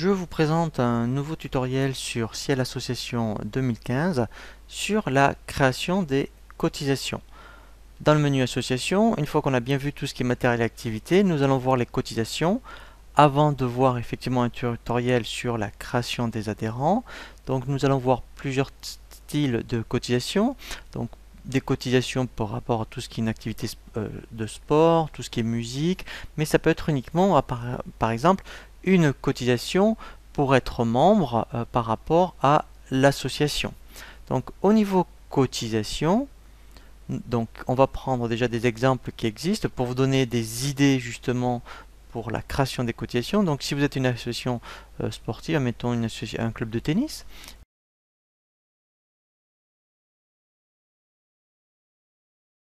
Je vous présente un nouveau tutoriel sur Ciel Association 2015 sur la création des cotisations. Dans le menu Association, une fois qu'on a bien vu tout ce qui est matériel et activité, nous allons voir les cotisations avant de voir effectivement un tutoriel sur la création des adhérents. Donc nous allons voir plusieurs styles de cotisations. Donc des cotisations par rapport à tout ce qui est une activité euh, de sport, tout ce qui est musique, mais ça peut être uniquement, par exemple, une cotisation pour être membre euh, par rapport à l'association. Donc au niveau cotisation, donc on va prendre déjà des exemples qui existent pour vous donner des idées justement pour la création des cotisations. Donc si vous êtes une association euh, sportive, mettons un club de tennis,